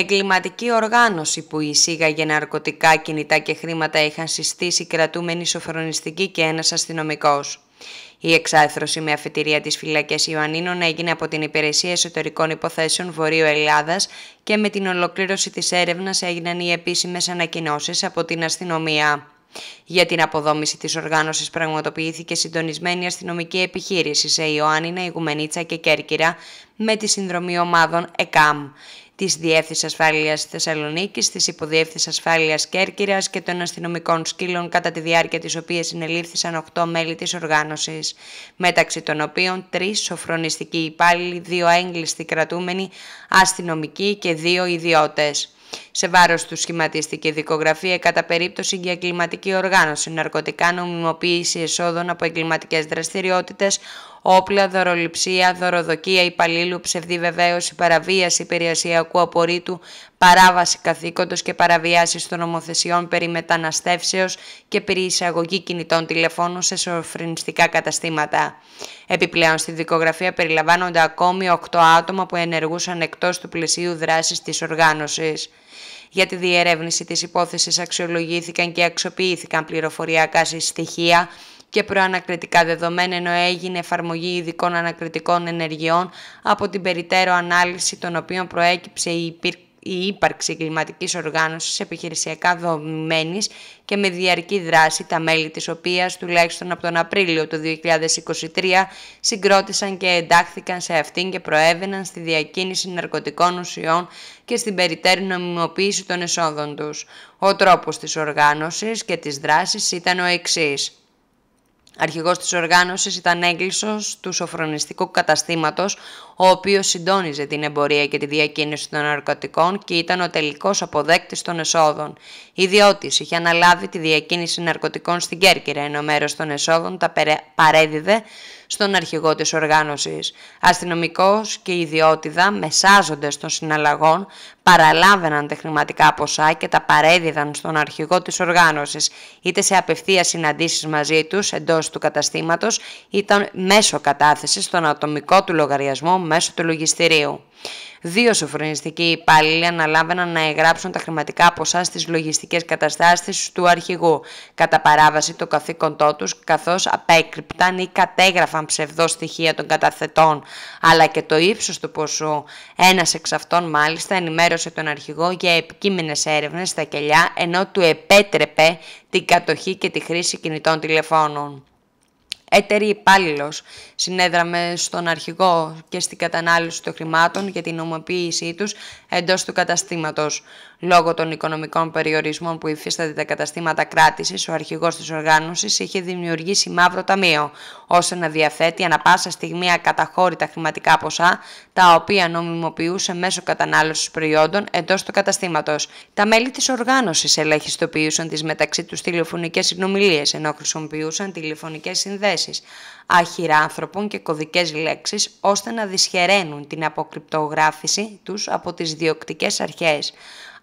Εγκληματική οργάνωση που εισήγαγε ναρκωτικά, κινητά και χρήματα είχαν συστήσει κρατούμενοι σοφρονιστικοί και ένας αστυνομικός. Η εξάρθρωση με αφετηρία της φυλακές Ιωαννίνων έγινε από την Υπηρεσία Εσωτερικών Υποθέσεων Βορείου Ελλάδας και με την ολοκλήρωση της έρευνας έγιναν οι επίσημες ανακοινώσεις από την αστυνομία. Για την αποδόμηση της οργάνωσης πραγματοποιήθηκε συντονισμένη αστυνομική επιχείρηση σε Ιωάννινα, Ιγουμενίτσα και Κέρκυρα με τη συνδρομή ομάδων ΕΚΑΜ της Διεύθυνσης Ασφάλειας Θεσσαλονίκης, της Υποδιεύθυνσης Ασφάλειας Κέρκυρας και των αστυνομικών σκύλων κατά τη διάρκεια της οποίας συνελήφθησαν 8 μέλη της οργάνωσης, μεταξύ των οποίων 3 σοφρονιστικοί υπάλληλοι, δύο έγκλειστοι κρατούμενοι, αστυνομικοί και δύο ιδιώτες σε βάρος του σχηματίστηκε δικογραφία κατά περίπτωση για εγκληματική οργάνωση, ναρκωτικά, νομιμοποίηση εσόδων από εγκληματικές δραστηριότητες, όπλα, δωροληψία, δωροδοκία υπαλλήλου, ψευδή βεβαίωση, παραβίαση υπηρεσιακού απορρίτου, παράβαση καθήκοντος και παραβιάση των νομοθεσιών περί μεταναστεύσεως και περί εισαγωγή κινητών τηλεφώνων σε σοφρινιστικά καταστήματα. Επιπλέον, στη δικογραφία περιλαμβάνονται ακόμη 8 άτομα που ενεργούσαν εκτός του πλαισίου δράσης της οργάνωσης. Για τη διερεύνηση της υπόθεσης αξιολογήθηκαν και αξιοποιήθηκαν πληροφοριακά στοιχεία και προανακριτικά δεδομένα ενώ έγινε εφαρμογή ειδικών ανακριτικών ενεργειών από την περιττέρω ανάλυση των οποίων προέκυψε η υπήρξη η ύπαρξη εγκληματικής οργάνωσης επιχειρησιακά δομημένης και με διαρκή δράση, τα μέλη της οποίας τουλάχιστον από τον Απρίλιο του 2023 συγκρότησαν και εντάχθηκαν σε αυτήν και προέβαιναν στη διακίνηση ναρκωτικών ουσιών και στην περιττέρη νομιμοποίηση των εσόδων τους. Ο τρόπος της οργάνωσης και της δράσης ήταν ο εξής. Αρχηγός της οργάνωσης ήταν έγκλησος του σοφρονιστικού καταστήματος, ο οποίος συντόνιζε την εμπορία και τη διακίνηση των ναρκωτικών και ήταν ο τελικός αποδέκτης των εσόδων. Η είχε αναλάβει τη διακίνηση ναρκωτικών στην Κέρκυρα, ενώ μέρος των εσόδων τα παρέδιδε στον αρχηγό της οργάνωσης. Αστυνομικός και ιδιότητα, μεσάζοντες των συναλλαγών, παραλάβαιναν τα χρηματικά ποσά και τα παρέδιδαν στον αρχηγό της οργάνωσης, είτε σε απευθείας συναντήσεις μαζί τους εντός του καταστήματος, είτε μέσω κατάθεσης στον ατομικό του λογαριασμό μέσω του λογιστηρίου. Δύο σοφρονιστικοί υπάλληλοι αναλάβαιναν να εγγράψουν τα χρηματικά ποσά στις λογιστικές καταστάσεις του αρχηγού, κατά παράβαση το καθήκοντό τους, καθώς απέκρυπταν ή κατέγραφαν ψευδό στοιχεία των καταθετών, αλλά και το ύψος του ποσού. Ένας εξ αυτών, μάλιστα, ενημέρωσε τον αρχηγό για επικείμενες έρευνες στα κελιά, ενώ του επέτρεπε την κατοχή και τη χρήση κινητών τηλεφώνων. Έτερη υπάλληλος συνέδραμε στον αρχηγό και στην κατανάλωση των χρημάτων για την νομοποίησή τους εντός του καταστήματος. Λόγω των οικονομικών περιορισμών που υφίσταται τα καταστήματα κράτησης, ο αρχηγός της οργάνωσης είχε δημιουργήσει μαύρο ταμείο, ώστε να διαθέτει ανα πάσα στιγμή ακαταχώρητα χρηματικά ποσά, τα οποία νομιμοποιούσε μέσω κατανάλωσης προϊόντων εντός του καταστήματος. Τα μέλη της οργάνωσης ελέγχιστοποιούσαν τις μεταξύ τους τηλεφωνικές συνομιλίες, ενώ χρησιμοποιούσαν τηλεφωνικές συνδέσεις θέσεις άχυρα άνθρωπων και κωδικές λέξεις ώστε να δυσχεραίνουν την αποκρυπτογράφηση τους από τις διοκτικές αρχές.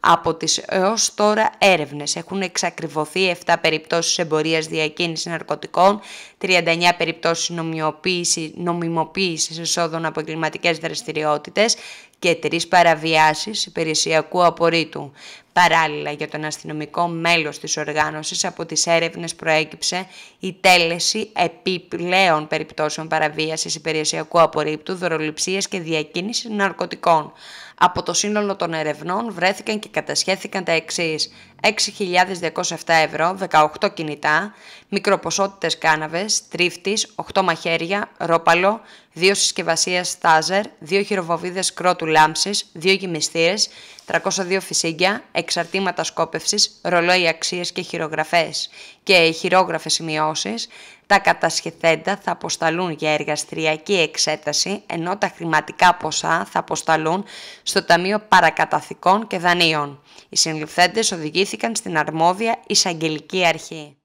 Από τις έως τώρα έρευνες έχουν εξακριβωθεί 7 περιπτώσεις εμπορίας διακίνησης ναρκωτικών, 39 περιπτώσεις νομιμοποίησης εσόδων από εγκληματικές δραστηριότητες και 3 παραβιάσεις υπηρεσιακού απορρίτου. Παράλληλα για τον αστυνομικό μέλος της οργάνωσης από τις έρευνες προέκυψε η τέλεση επιπλέον περιπτώσεων παραβίασης υπηρεσιακού απορρίπτου, δωροληψίας και διακίνησης ναρκωτικών. Από το σύνολο των ερευνών βρέθηκαν και κατασχέθηκαν τα εξής 6.207 ευρώ, 18 κινητά, μικροποσότητες κάναβες, τρίφτης, 8 μαχαίρια, ρόπαλο, 2 συσκευασίες τάζερ, 2 χειροβοβίδες κρότου λάμψης, 2 γυμιστήρες, 302 φυσίγγια, εξαρτήματα σκόπευσης, ρολόι αξίες και χειρογραφές και χειρόγραφες σημειώσεις, τα κατασχεθέντα θα αποσταλούν για εργαστριακή εξέταση, ενώ τα χρηματικά ποσά θα αποσταλούν στο Ταμείο Παρακαταθήκων και Δανείων. Οι συλληφθέντες οδηγήθηκαν στην αρμόδια εισαγγελική αρχή.